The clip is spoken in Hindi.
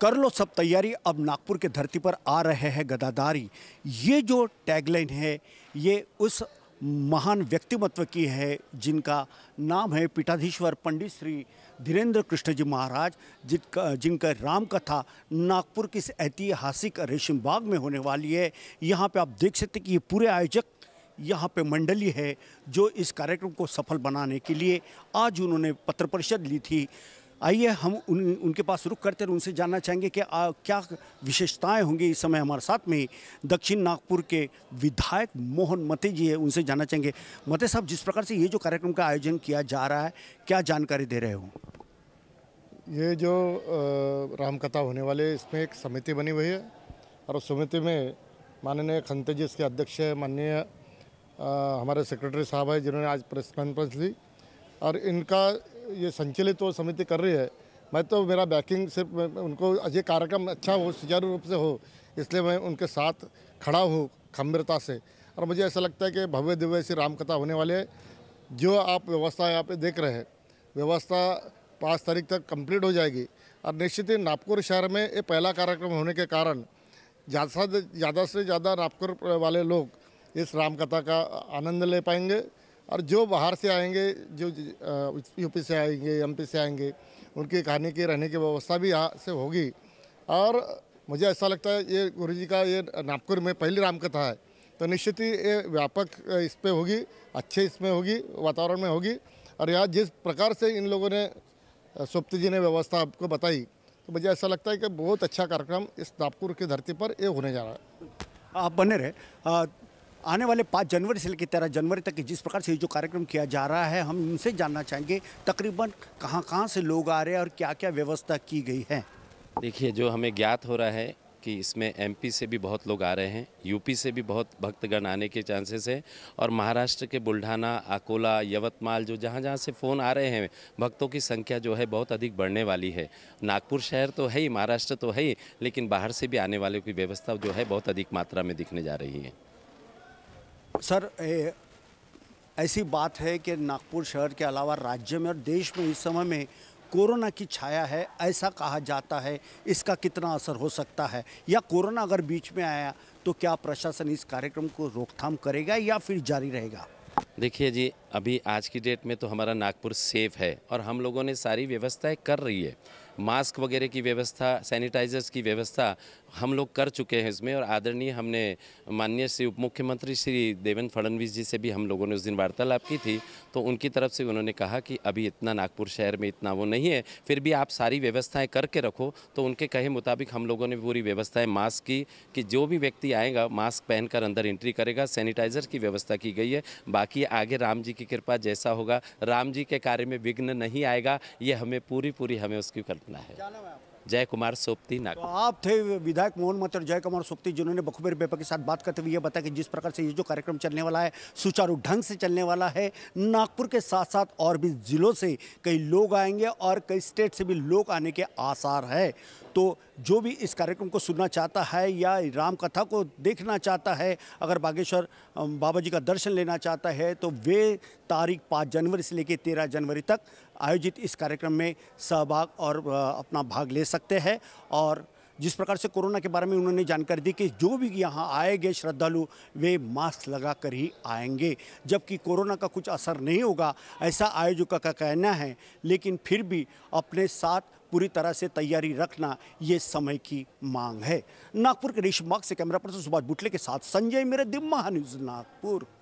कर लो सब तैयारी अब नागपुर के धरती पर आ रहे हैं गदादारी ये जो टैगलाइन है ये उस महान व्यक्तिमत्व की है जिनका नाम है पीठाधीश्वर पंडित श्री धीरेन्द्र कृष्ण जी महाराज जिनका जिनका राम कथा नागपुर की इस ऐतिहासिक रेशम बाग में होने वाली है यहाँ पे आप देख सकते कि ये पूरे आयोजक यहाँ पे मंडली है जो इस कार्यक्रम को सफल बनाने के लिए आज उन्होंने पत्र परिषद ली थी आइए हम उन उनके पास रुक करते उनसे जानना चाहेंगे कि आ, क्या विशेषताएं होंगी इस समय हमारे साथ में दक्षिण नागपुर के विधायक मोहन मते जी हैं उनसे जानना चाहेंगे मते साहब जिस प्रकार से ये जो कार्यक्रम का आयोजन किया जा रहा है क्या जानकारी दे रहे हो ये जो रामकथा होने वाले इसमें एक समिति बनी हुई है और उस समिति में माननीय खंते जी इसके अध्यक्ष है माननीय हमारे सेक्रेटरी साहब है जिन्होंने आज प्रेस कॉन्फ्रेंस ली और इनका ये संचलित वो समिति कर रही है मैं तो मेरा बैकिंग सिर्फ उनको ये कार्यक्रम अच्छा हो सुचारू रूप से हो इसलिए मैं उनके साथ खड़ा हूँ खम्बरता से और मुझे ऐसा लगता है कि भव्य दिव्य सी रामकथा होने वाले जो आप व्यवस्था यहाँ पे देख रहे हैं व्यवस्था पाँच तारीख तक कंप्लीट हो जाएगी और निश्चित ही नागपुर शहर में ये पहला कार्यक्रम होने के कारण ज़्यादा ज़्यादा से ज़्यादा नागपुर वाले लोग इस रामकथा का आनंद ले पाएंगे और जो बाहर से आएंगे जो यूपी से आएंगे एम से आएंगे उनके खाने के रहने की व्यवस्था भी यहाँ से होगी और मुझे ऐसा लगता है ये गुरु जी का ये नागपुर में पहली रामकथा है तो निश्चित ही ये व्यापक इस पर होगी अच्छे इसमें होगी वातावरण में होगी और यहाँ जिस प्रकार से इन लोगों ने सुप्त जी ने व्यवस्था आपको बताई तो मुझे ऐसा लगता है कि बहुत अच्छा कार्यक्रम इस नागपुर की धरती पर ये होने जा रहा है आप बने रहे आने वाले पाँच जनवरी से लेकर तेरह जनवरी तक जिस प्रकार से ये जो कार्यक्रम किया जा रहा है हम उनसे जानना चाहेंगे तकरीबन कहाँ कहाँ से लोग आ रहे हैं और क्या क्या व्यवस्था की गई है देखिए जो हमें ज्ञात हो रहा है कि इसमें एमपी से भी बहुत लोग आ रहे हैं यूपी से भी बहुत भक्तगण आने के चांसेस है और महाराष्ट्र के बुल्ढाना अकोला यवतमाल जो जहाँ जहाँ से फ़ोन आ रहे हैं भक्तों की संख्या जो है बहुत अधिक बढ़ने वाली है नागपुर शहर तो है ही महाराष्ट्र तो है ही लेकिन बाहर से भी आने वालों की व्यवस्था जो है बहुत अधिक मात्रा में दिखने जा रही है सर ए, ऐसी बात है कि नागपुर शहर के अलावा राज्य में और देश में इस समय में कोरोना की छाया है ऐसा कहा जाता है इसका कितना असर हो सकता है या कोरोना अगर बीच में आया तो क्या प्रशासन इस कार्यक्रम को रोकथाम करेगा या फिर जारी रहेगा देखिए जी अभी आज की डेट में तो हमारा नागपुर सेफ है और हम लोगों ने सारी व्यवस्थाएं कर रही है मास्क वगैरह की व्यवस्था सैनिटाइजर्स की व्यवस्था हम लोग कर चुके हैं इसमें और आदरणीय हमने माननीय श्री उप मुख्यमंत्री श्री देवेंद्र फडणवीस जी से भी हम लोगों ने उस दिन वार्तालाप की थी तो उनकी तरफ से उन्होंने कहा कि अभी इतना नागपुर शहर में इतना वो नहीं है फिर भी आप सारी व्यवस्थाएँ करके रखो तो उनके कहे मुताबिक हम लोगों ने पूरी व्यवस्थाएँ मास्क की कि जो भी व्यक्ति आएगा मास्क पहनकर अंदर एंट्री करेगा सैनिटाइजर की व्यवस्था की गई है बाकी आगे राम जी की कृपा जैसा होगा राम जी के कार्य में विघ्न नहीं आएगा ये हमें पूरी पूरी हमें उसकी कल्पना अपना है क्या नाम है आपका जय कुमार सोपती नागपुर तो आप थे विधायक मोहन मतर जय कुमार सोपती जिन्होंने बखुबेर बेपा के साथ बात करते हुए ये बताया कि जिस प्रकार से ये जो कार्यक्रम चलने वाला है सुचारू ढंग से चलने वाला है नागपुर के साथ साथ और भी ज़िलों से कई लोग आएंगे और कई स्टेट से भी लोग आने के आसार है तो जो भी इस कार्यक्रम को सुनना चाहता है या राम कथा को देखना चाहता है अगर बागेश्वर बाबा जी का दर्शन लेना चाहता है तो वे तारीख पाँच जनवरी से लेकर तेरह जनवरी तक आयोजित इस कार्यक्रम में सहभाग और अपना भाग ले सकते सकते हैं और जिस प्रकार से कोरोना के बारे में उन्होंने जानकारी दी कि जो भी यहाँ आएंगे श्रद्धालु वे मास्क लगा कर ही आएंगे जबकि कोरोना का कुछ असर नहीं होगा ऐसा आयोजकों का कहना है लेकिन फिर भी अपने साथ पूरी तरह से तैयारी रखना ये समय की मांग है नागपुर के रिश्मा मार्ग से कैमरा पर्सन सुभाष बुटले के साथ संजय मेरे दिम्मा न्यूज़ नागपुर